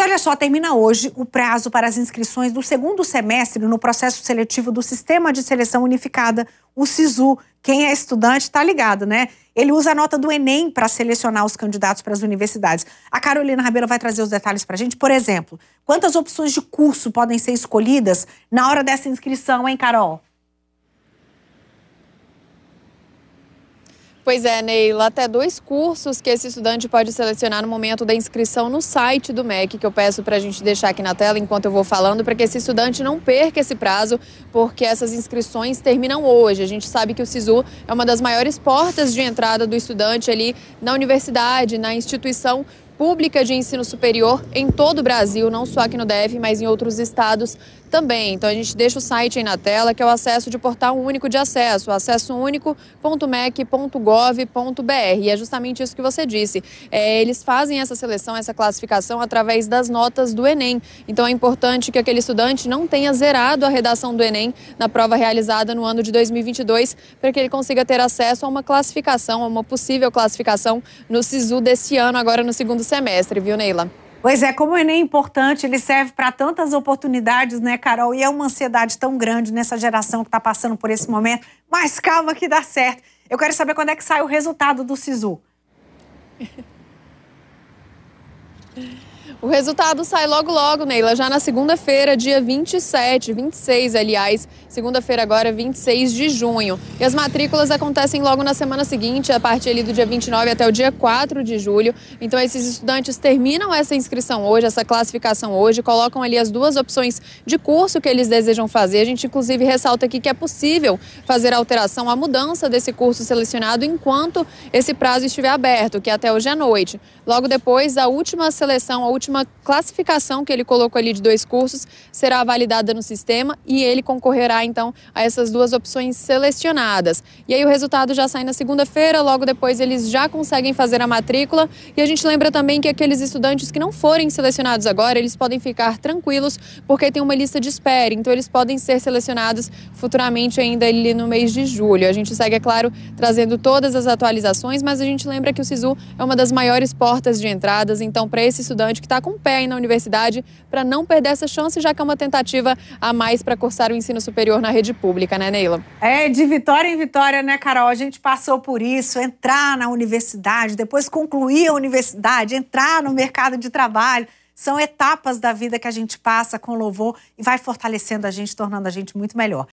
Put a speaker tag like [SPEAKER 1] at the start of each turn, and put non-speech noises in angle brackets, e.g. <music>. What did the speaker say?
[SPEAKER 1] E olha só, termina hoje o prazo para as inscrições do segundo semestre no processo seletivo do Sistema de Seleção Unificada, o SISU. Quem é estudante está ligado, né? Ele usa a nota do Enem para selecionar os candidatos para as universidades. A Carolina Rabelo vai trazer os detalhes para a gente. Por exemplo, quantas opções de curso podem ser escolhidas na hora dessa inscrição, hein,
[SPEAKER 2] Carol? Pois é, Neila, até tá dois cursos que esse estudante pode selecionar no momento da inscrição no site do MEC, que eu peço para a gente deixar aqui na tela enquanto eu vou falando, para que esse estudante não perca esse prazo, porque essas inscrições terminam hoje. A gente sabe que o SISU é uma das maiores portas de entrada do estudante ali na universidade, na instituição pública de ensino superior em todo o Brasil, não só aqui no DF, mas em outros estados também. Então a gente deixa o site aí na tela, que é o acesso de portal único de acesso, acessounico.mec.gov.br. E é justamente isso que você disse. É, eles fazem essa seleção, essa classificação através das notas do Enem. Então é importante que aquele estudante não tenha zerado a redação do Enem na prova realizada no ano de 2022, para que ele consiga ter acesso a uma classificação, a uma possível classificação no SISU desse ano, agora no segundo semestre, viu, Neila? Pois é, como
[SPEAKER 1] o Enem é importante, ele serve para tantas oportunidades, né, Carol? E é uma ansiedade tão grande nessa geração que está passando por esse momento. Mas calma que dá certo. Eu quero saber quando é que sai o resultado
[SPEAKER 2] do SISU. <laughs> O resultado sai logo logo, Neila, já na segunda-feira, dia 27, 26, aliás, segunda-feira agora, 26 de junho. E as matrículas acontecem logo na semana seguinte, a partir ali do dia 29 até o dia 4 de julho. Então esses estudantes terminam essa inscrição hoje, essa classificação hoje, colocam ali as duas opções de curso que eles desejam fazer. A gente inclusive ressalta aqui que é possível fazer a alteração, a mudança desse curso selecionado enquanto esse prazo estiver aberto, que é até hoje à noite. Logo depois, a última seleção, a última última classificação que ele colocou ali de dois cursos será validada no sistema e ele concorrerá então a essas duas opções selecionadas. E aí o resultado já sai na segunda-feira, logo depois eles já conseguem fazer a matrícula. E a gente lembra também que aqueles estudantes que não forem selecionados agora, eles podem ficar tranquilos porque tem uma lista de espera, então eles podem ser selecionados futuramente ainda ali no mês de julho. A gente segue, é claro, trazendo todas as atualizações, mas a gente lembra que o SISU é uma das maiores portas de entradas, então para esse estudante que está com o pé aí na universidade para não perder essa chance, já que é uma tentativa a mais para cursar o ensino superior na rede pública, né, Neila? É, de vitória em vitória, né, Carol? A gente passou por isso, entrar
[SPEAKER 1] na universidade, depois concluir a universidade, entrar no mercado de trabalho. São etapas da vida que a gente passa com louvor e vai fortalecendo a gente, tornando a gente muito melhor.